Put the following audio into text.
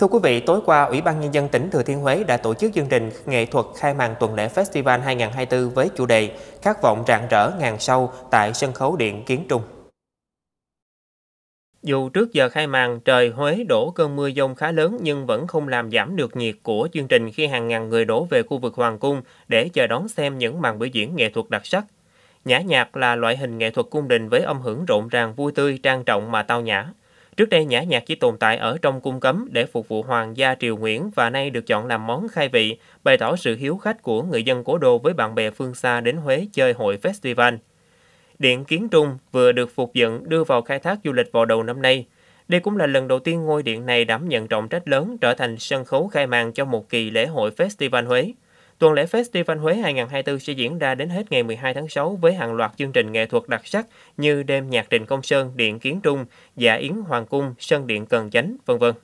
Thưa quý vị, tối qua, Ủy ban Nhân dân tỉnh Thừa Thiên Huế đã tổ chức chương trình nghệ thuật khai màn tuần lễ Festival 2024 với chủ đề Khát vọng rạng rỡ ngàn sâu tại sân khấu điện Kiến Trung. Dù trước giờ khai màn, trời Huế đổ cơn mưa dông khá lớn nhưng vẫn không làm giảm được nhiệt của chương trình khi hàng ngàn người đổ về khu vực Hoàng Cung để chờ đón xem những màn biểu diễn nghệ thuật đặc sắc. Nhã nhạc là loại hình nghệ thuật cung đình với âm hưởng rộn ràng vui tươi, trang trọng mà tao nhã. Trước đây nhã nhạc chỉ tồn tại ở trong cung cấm để phục vụ hoàng gia Triều Nguyễn và nay được chọn làm món khai vị, bày tỏ sự hiếu khách của người dân cố đô với bạn bè phương xa đến Huế chơi hội festival. Điện Kiến Trung vừa được phục dựng đưa vào khai thác du lịch vào đầu năm nay. Đây cũng là lần đầu tiên ngôi điện này đảm nhận trọng trách lớn trở thành sân khấu khai màn cho một kỳ lễ hội Festival Huế. Tuần lễ Festival Huế 2024 sẽ diễn ra đến hết ngày 12 tháng 6 với hàng loạt chương trình nghệ thuật đặc sắc như đêm nhạc trình công sơn, điện kiến trung, dạ yến hoàng cung, sân điện cần chánh, vân vân.